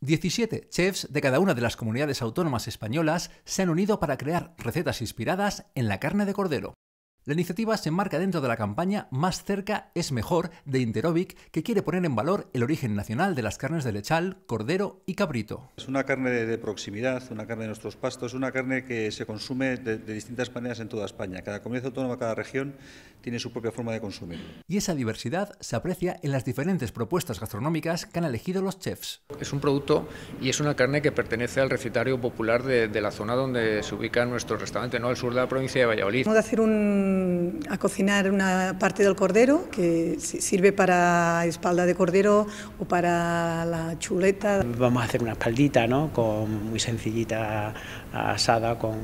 17 chefs de cada una de las comunidades autónomas españolas se han unido para crear recetas inspiradas en la carne de cordero. La iniciativa se enmarca dentro de la campaña Más cerca es mejor de Interovic, que quiere poner en valor el origen nacional de las carnes de lechal, cordero y cabrito. Es una carne de proximidad, una carne de nuestros pastos, una carne que se consume de, distintas maneras en toda España. Cada comunidad autónoma, cada región tiene su propia forma de consumir. Y esa diversidad se aprecia en las diferentes propuestas gastronómicas que han elegido los chefs. Es un producto y es una carne que pertenece al recetario popular de, la zona donde se ubica nuestro restaurante, ¿no? al sur de la provincia de Valladolid. Vamos a un a cocinar una parte del cordero que sirve para espalda de cordero o para la chuleta. Vamos a hacer una espaldita, ¿no? Con, muy sencillita asada con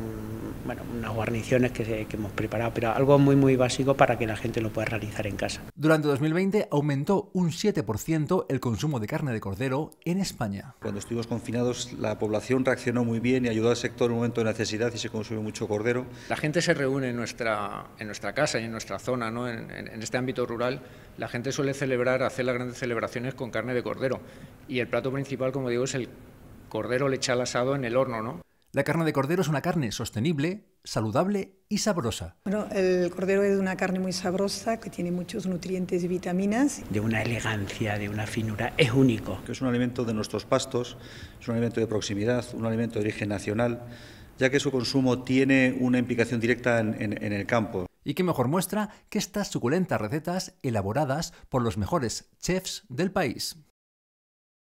bueno, unas guarniciones que, hemos preparado, pero algo muy muy básico para que la gente lo pueda realizar en casa. Durante 2020 aumentó un 7% el consumo de carne de cordero en España. Cuando estuvimos confinados la población reaccionó muy bien y ayudó al sector en un momento de necesidad y se consume mucho cordero. La gente se reúne en nuestra en nuestra casa y en nuestra zona, ¿no? en, este ámbito rural, la gente suele celebrar, hacer las grandes celebraciones con carne de cordero. Y el plato principal, como digo, es el cordero lechal asado en el horno. ¿no? La carne de cordero es una carne sostenible, saludable y sabrosa. Bueno, el cordero es una carne muy sabrosa que tiene muchos nutrientes y vitaminas. De una elegancia, de una finura, es único. Es un alimento de nuestros pastos, es un alimento de proximidad, un alimento de origen nacional ya que su consumo tiene una implicación directa en, el campo. Y qué mejor muestra que estas suculentas recetas elaboradas por los mejores chefs del país.